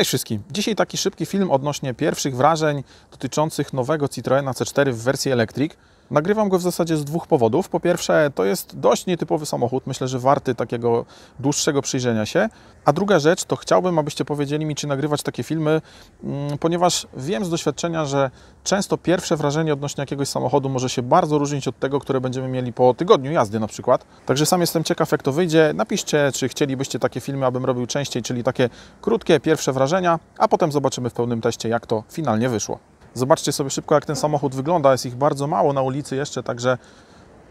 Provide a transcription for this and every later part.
Cześć wszystkim. Dzisiaj taki szybki film odnośnie pierwszych wrażeń dotyczących nowego Citroena C4 w wersji Electric. Nagrywam go w zasadzie z dwóch powodów. Po pierwsze, to jest dość nietypowy samochód, myślę, że warty takiego dłuższego przyjrzenia się. A druga rzecz, to chciałbym, abyście powiedzieli mi, czy nagrywać takie filmy, mm, ponieważ wiem z doświadczenia, że często pierwsze wrażenie odnośnie jakiegoś samochodu może się bardzo różnić od tego, które będziemy mieli po tygodniu jazdy na przykład. Także sam jestem ciekaw, jak to wyjdzie. Napiszcie, czy chcielibyście takie filmy, abym robił częściej, czyli takie krótkie pierwsze wrażenia, a potem zobaczymy w pełnym teście, jak to finalnie wyszło. Zobaczcie sobie szybko, jak ten samochód wygląda. Jest ich bardzo mało na ulicy jeszcze, także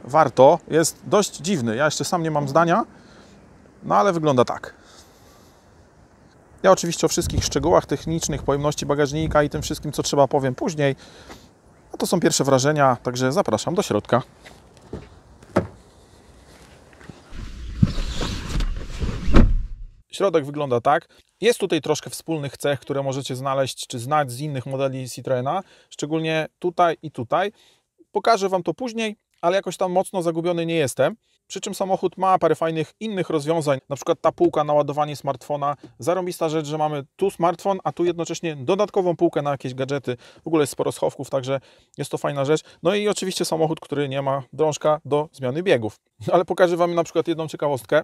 warto. Jest dość dziwny. Ja jeszcze sam nie mam zdania, no ale wygląda tak. Ja oczywiście o wszystkich szczegółach technicznych, pojemności bagażnika i tym wszystkim, co trzeba, powiem później. No, to są pierwsze wrażenia, także zapraszam do środka. Środek wygląda tak. Jest tutaj troszkę wspólnych cech, które możecie znaleźć czy znać z innych modeli Citroena, szczególnie tutaj i tutaj. Pokażę Wam to później, ale jakoś tam mocno zagubiony nie jestem. Przy czym samochód ma parę fajnych innych rozwiązań, na przykład ta półka na ładowanie smartfona. Zarobista rzecz, że mamy tu smartfon, a tu jednocześnie dodatkową półkę na jakieś gadżety. W ogóle jest sporo schowków, także jest to fajna rzecz. No i oczywiście samochód, który nie ma drążka do zmiany biegów. Ale pokażę Wam na przykład jedną ciekawostkę.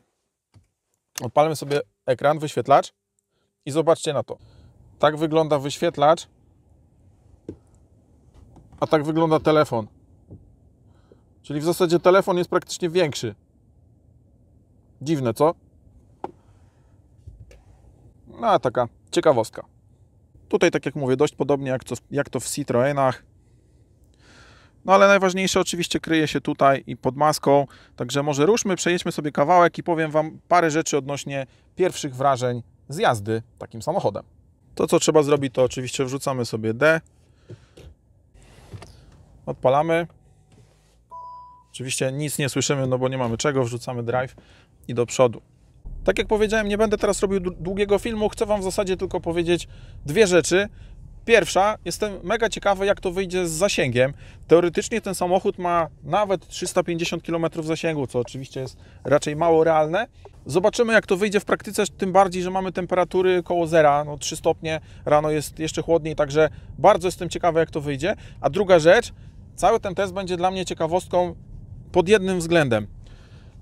Odpalmy sobie ekran, wyświetlacz i zobaczcie na to. Tak wygląda wyświetlacz, a tak wygląda telefon. Czyli w zasadzie telefon jest praktycznie większy. Dziwne, co? No, a taka ciekawostka. Tutaj, tak jak mówię, dość podobnie jak to, jak to w Citroenach, no ale najważniejsze oczywiście kryje się tutaj i pod maską, także może ruszmy, przejedźmy sobie kawałek i powiem Wam parę rzeczy odnośnie pierwszych wrażeń z jazdy takim samochodem. To co trzeba zrobić to oczywiście wrzucamy sobie D, odpalamy, oczywiście nic nie słyszymy, no bo nie mamy czego, wrzucamy drive i do przodu. Tak jak powiedziałem, nie będę teraz robił długiego filmu, chcę Wam w zasadzie tylko powiedzieć dwie rzeczy. Pierwsza, jestem mega ciekawy, jak to wyjdzie z zasięgiem. Teoretycznie ten samochód ma nawet 350 km zasięgu, co oczywiście jest raczej mało realne. Zobaczymy, jak to wyjdzie w praktyce, tym bardziej, że mamy temperatury koło zera, no 3 stopnie, rano jest jeszcze chłodniej, także bardzo jestem ciekawy, jak to wyjdzie. A druga rzecz, cały ten test będzie dla mnie ciekawostką pod jednym względem.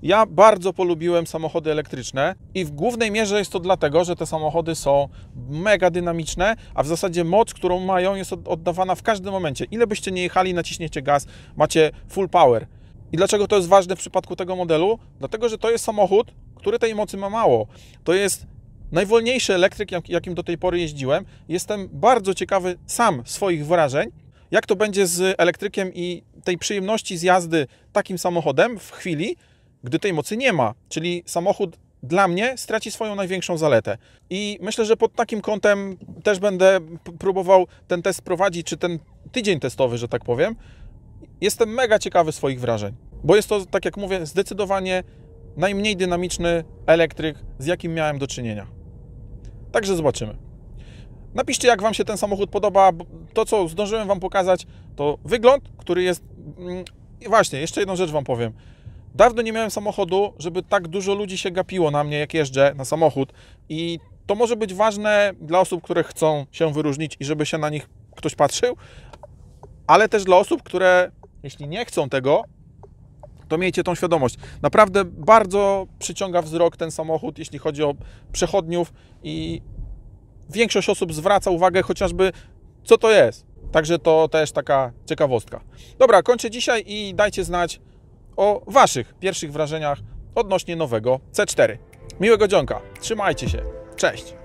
Ja bardzo polubiłem samochody elektryczne i w głównej mierze jest to dlatego, że te samochody są mega dynamiczne, a w zasadzie moc, którą mają, jest oddawana w każdym momencie. Ile byście nie jechali, naciśniecie gaz, macie full power. I dlaczego to jest ważne w przypadku tego modelu? Dlatego, że to jest samochód, który tej mocy ma mało. To jest najwolniejszy elektryk, jakim do tej pory jeździłem. Jestem bardzo ciekawy sam swoich wrażeń, jak to będzie z elektrykiem i tej przyjemności z jazdy takim samochodem w chwili, gdy tej mocy nie ma. Czyli samochód dla mnie straci swoją największą zaletę. I myślę, że pod takim kątem też będę próbował ten test prowadzić, czy ten tydzień testowy, że tak powiem. Jestem mega ciekawy swoich wrażeń, bo jest to, tak jak mówię, zdecydowanie najmniej dynamiczny elektryk, z jakim miałem do czynienia. Także zobaczymy. Napiszcie, jak Wam się ten samochód podoba. To, co zdążyłem Wam pokazać, to wygląd, który jest. Mm, I właśnie, jeszcze jedną rzecz Wam powiem. Dawno nie miałem samochodu, żeby tak dużo ludzi się gapiło na mnie, jak jeżdżę na samochód i to może być ważne dla osób, które chcą się wyróżnić i żeby się na nich ktoś patrzył, ale też dla osób, które jeśli nie chcą tego, to miejcie tą świadomość. Naprawdę bardzo przyciąga wzrok ten samochód, jeśli chodzi o przechodniów i większość osób zwraca uwagę chociażby, co to jest. Także to też taka ciekawostka. Dobra, kończę dzisiaj i dajcie znać, o Waszych pierwszych wrażeniach odnośnie nowego C4. Miłego dzionka, trzymajcie się, cześć!